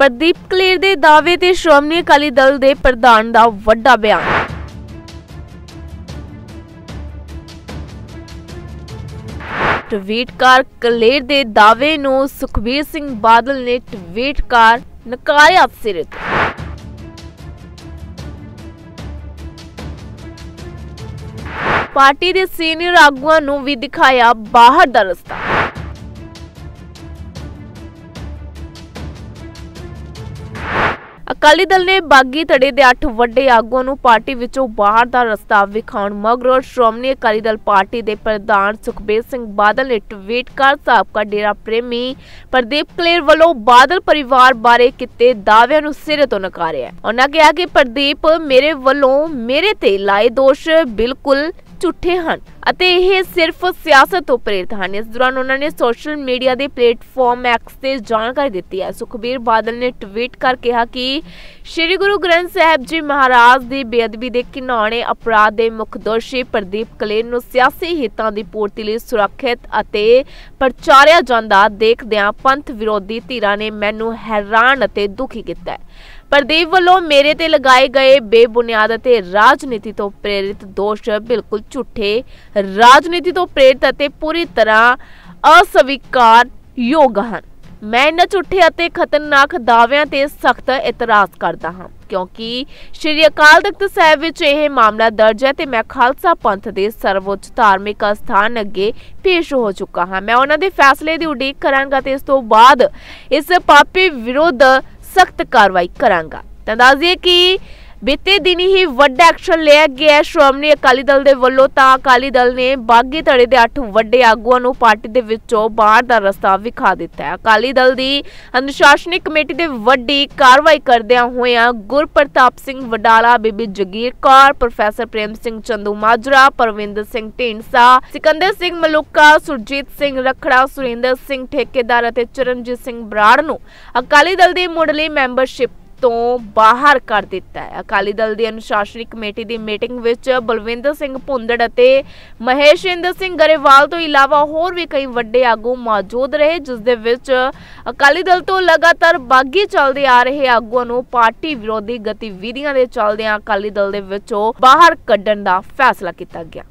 ਪ੍ਰਦੀਪ ਕਲੇਰ ਦੇ ਦਾਅਵੇ ਤੇ ਸ਼੍ਰੋਮਣੀ ਅਕਾਲੀ ਦਲ ਦੇ ਪ੍ਰਧਾਨ ਦਾ ਵੱਡਾ ਬਿਆਨ ਟਵੀਟਕਾਰ ਕਲੇਰ ਦੇ ਦਾਅਵੇ ਨੂੰ ਸੁਖਬੀਰ ਸਿੰਘ ਬਾਦਲ ਨੇ ਟਵੀਟਕਾਰ ਨਕਾਰਿਆ ਅਫਸਰਿਤ ਪਾਰਟੀ ਦੇ ਸੀਨੀਅਰ ਆਗੂਆਂ ਨੂੰ ਵੀ ਦਿਖਾਇਆ ਬਾਹਰ ਦਾ ਰਸਤਾ ਅਕਾਲੀ ਦਲ ਨੇ ਬਾਗੀ ਧੜੇ ਦੇ 8 ਵੱਡੇ ਆਗੂਆਂ ਨੂੰ ਪਾਰਟੀ ਵਿੱਚੋਂ ਬਾਹਰ ਦਾ ਰਸਤਾ ਵਿਖਾਉਣ ਮਗਰੋਂ ਸ਼੍ਰੋਮਣੀ ਅਕਾਲੀ ਦਲ ਪਾਰਟੀ ਦੇ ਪ੍ਰਧਾਨ ਸੁਖਬੀਰ ਸਿੰਘ ਬਾਦਲ ਨੇ ਟਵੀਟ ਕਰ ਸਾਬਕਾ ਡੇਰਾ ਪ੍ਰੇਮੀ ਪ੍ਰਦੀਪ ਕਲੇਰ ਵੱਲੋਂ ਬਾਦਲ ਪਰਿਵਾਰ ਬਾਰੇ ਕੀਤੇ ਦਾਅਵਿਆਂ ਨੂੰ ਸਿਰੇ ਤੋਂ ਨਕਾਰਿਆ ਉਹਨਾਂ ਕਿਹਾ ਕਿ ਪ੍ਰਦੀਪ ਮੇਰੇ ਵੱਲੋਂ ਮੇਰੇ ਤੇ ਲਾਏ ਦੋਸ਼ ਬਿਲਕੁਲ ਝੂਠੇ ਹਨ ਅਤੇ ਇਹ ਸਿਰਫ ਸਿਆਸਤ ਤੋਂ ਪ੍ਰੇਰਿਤ ਹਨ ਇਸ ਦੌਰਾਨ ਉਹਨਾਂ ਨੇ ਸੋਸ਼ਲ ਮੀਡੀਆ ਦੇ ਪਲੇਟਫਾਰਮ ਐਕਸ ਤੇ ਜਾਣਕਾਰੀ ਦਿੱਤੀ ਹੈ ਸੁਖਬੀਰ ਬਾਦਲ ਨੇ ਟਵੀਟ ਕਰ ਕਿਹਾ ਕਿ ਸ੍ਰੀ ਗੁਰੂ ਗ੍ਰੰਥ ਸਾਹਿਬ ਜੀ ਮਹਾਰਾਜ ਦੀ ਬੇਅਦਬੀ ਦੇ ਕਿਨਾਣੇ ਅਪਰਾਧ ਦੇ ਮੁੱਖ ਦੋਸ਼ੀ ਪ੍ਰਦੀਪ ਕਲੇਰ ਨੂੰ ਸਿਆਸੀ ਹਿੱਤਾਂ ਦੀ ਪੂਰਤੀ ਲਈ ਸੁਰੱਖਿਅਤ ਅਤੇ ਪ੍ਰਚਾਰਿਆ ਜਾਂਦਾ ਦੇਖਦਿਆਂ ਪੰਥ ਵਿਰੋਧੀ ਧਿਰਾਂ ਨੇ ਮੈਨੂੰ ਹੈਰਾਨ ਅਤੇ ਦੁਖੀ ਕੀਤਾ ਹੈ ਪ੍ਰਦੀਪ ਵੱਲੋਂ ਮੇਰੇ ਤੇ ਲਗਾਏ ਗਏ ਬੇਬੁਨਿਆਦ ਅਤੇ ਰਾਜਨੀਤੀ ਤੋਂ ਪ੍ਰੇਰਿਤ ਦੋਸ਼ ਬਿਲਕੁਲ ਝੂਠੇ ਰਾਜਨੀਤੀ ਤੋਂ ਪ੍ਰੇਰਿਤ ਅਤੇ ਪੂਰੀ ਤਰ੍ਹਾਂ ਅਸਵੀਕਾਰ ਯੋਗ ਹਨ ਮੈਂ ਇਹਨਾਂ ਝੂਠੇ ਅਤੇ ਖਤਰਨਾਕ ਦਾਅਵਿਆਂ ਤੇ ਸਖਤ ਇਤਰਾਜ਼ ਕਰਦਾ ਹਾਂ ਕਿਉਂਕਿ ਸ਼੍ਰੀ ਅਕਾਲ ਤਖਤ ਸਾਹਿਬ ਵਿੱਚ ਇਹ ਮਾਮਲਾ ਦਰਜ ਹੈ ਤੇ ਮੈਂ ਖਾਲਸਾ ਪੰਥ ਦੇ ਸਰਵਉੱਚ ਧਾਰਮਿਕ ਸਥਾਨ ਅੱਗੇ ਪੇਸ਼ ਹੋ ਚੁੱਕਾ ਹਾਂ ਮੈਂ ਉਹਨਾਂ ਦੇ ਫੈਸਲੇ ਦੀ ਉਡੀਕ ਕਰਾਂਗਾ ਤੇ ਇਸ ਤੋਂ ਬਾਅਦ ਇਸ ਪਾਪੀ ਵਿਰੁੱਧ ਸਖਤ ਕਾਰਵਾਈ ਕਰਾਂਗਾ ਤਾਂ ਦੱਸਦੇ ਕਿ ਬੀਤੇ ਦਿਨ ਹੀ ਵੱਡਾ ਐਕਸ਼ਨ ਲਿਆ ਗਿਆ ਸ਼੍ਰੋਮਣੀ ਅਕਾਲੀ ਦਲ ਦੇ ਵੱਲੋਂ ਤਾਂ ਅਕਾਲੀ ਦਲ ਨੇ ਬਾਗੀ ਧੜੇ ਦੇ 8 ਵੱਡੇ ਆਗੂਆਂ ਨੂੰ ਪਾਰਟੀ ਦੇ ਵਿੱਚੋਂ ਬਾਹਰ ਦਾ ਰਸਤਾ ਵਿਖਾ ਦਿੱਤਾ ਹੈ ਅਕਾਲੀ ਦਲ ਦੀ ਅਨੁਸ਼ਾਸਨਿਕ ਕਮੇਟੀ ਦੇ ਵੱਡੀ ਕਾਰਵਾਈ ਕਰਦਿਆਂ ਹੋਇਆ ਗੁਰਪ੍ਰਤਾਪ ਸਿੰਘ ਵਡਾਲਾ ਬੀਬੀ ਜਗੀਰ ਕੌਰ ਪ੍ਰੋਫੈਸਰ ਪ੍ਰੇਮ ਸਿੰਘ ਚੰਦੂ ਮਾਜਰਾ ਪਰਵਿੰਦਰ ਸਿੰਘ ਢੀਂਡਸਾ ਸਿਕੰਦਰ ਸਿੰਘ ਮਲੂਕਾ ਸੁਰਜੀਤ ਸਿੰਘ ਰਖੜਾ ਸੁਰਿੰਦਰ ਸਿੰਘ ਠੇਕੇਦਾਰ ਅਤੇ ਚਰਨਜੀਤ ਸਿੰਘ ਬਰਾੜ ਨੂੰ ਅਕਾਲੀ ਦਲ ਦੀ ਮੁੱਢਲੀ ਮੈਂਬਰਸ਼ਿਪ ਤੋਂ ਬਾਹਰ ਕਰ ਦਿੱਤਾ ਹੈ ਅਕਾਲੀ ਦਲ ਦੀ ਅਨੁਸ਼ਾਸਨੀ ਕਮੇਟੀ ਦੀ ਮੀਟਿੰਗ ਵਿੱਚ ਬਲਵਿੰਦਰ ਸਿੰਘ ਭੁੰਦੜ ਅਤੇ ਮਹੇਸ਼ਿੰਦਰ ਸਿੰਘ ਗਰੇਵਾਲ ਤੋਂ ਇਲਾਵਾ ਹੋਰ ਵੀ ਕਈ ਵੱਡੇ ਆਗੂ ਮੌਜੂਦ ਰਹੇ ਜਿਸ ਦੇ ਵਿੱਚ ਅਕਾਲੀ ਦਲ ਤੋਂ ਲਗਾਤਾਰ ਬਾਗੀ ਚੱਲਦੇ ਆ ਰਹੇ ਆਗੂਆਂ ਨੂੰ ਪਾਰਟੀ ਵਿਰੋਧੀ ਗਤੀਵਿਧੀਆਂ ਦੇ ਚੱਲਦਿਆਂ ਅਕਾਲੀ ਦਲ ਦੇ ਵਿੱਚੋਂ ਬਾਹਰ ਕੱਢਣ ਦਾ ਫੈਸਲਾ ਕੀਤਾ ਗਿਆ